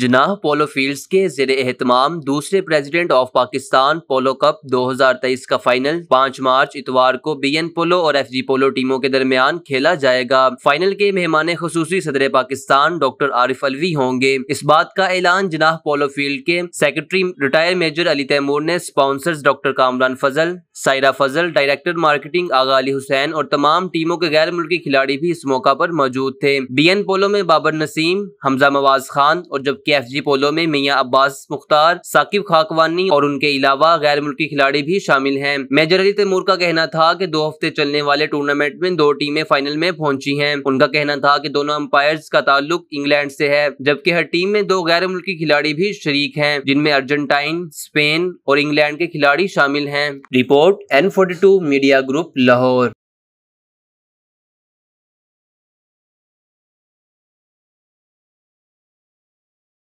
जनाह पोलो fields के जेर एहतमाम दूसरे president of Pakistan polo cup 2023 का फाइनल 5 मार्च इतवार को बीएन पोलो और एफजी पोलो टीमों के दरमियान खेला जाएगा फाइनल के मेहमान खसूसी सदर पाकिस्तान डॉक्टर आरिफ अलवी होंगे इस बात का ऐलान जनाह पोलो फील्ड के secretary retire major Ali Taimur ने sponsors doctor Kamran Fazal Saira Fazal director marketing Agha Ali Hussain और तमाम टीमों के गैर मुल्की खिलाड़ी भी इस मौका पर मौजूद थे एन पोलो में बाबर नसीम हमजा मवाज खान और जब के एफ जी पोलो में मियाँ अब्बास मुख्तार साकिब खाकवानी और उनके अलावा गैर मुल्की खिलाड़ी भी शामिल है मेजर अली तैमूर का कहना था की दो हफ्ते चलने वाले टूर्नामेंट में दो टीमें फाइनल में पहुंची है उनका कहना था की दोनों अम्पायर का ताल्लुक इंग्लैंड से है जबकि हर टीम में दो गैर मुल्की खिलाड़ी भी शरीक है जिनमें अर्जेंटाइन स्पेन और इंग्लैंड के खिलाड़ी शामिल हैं report N forty two media group Lahore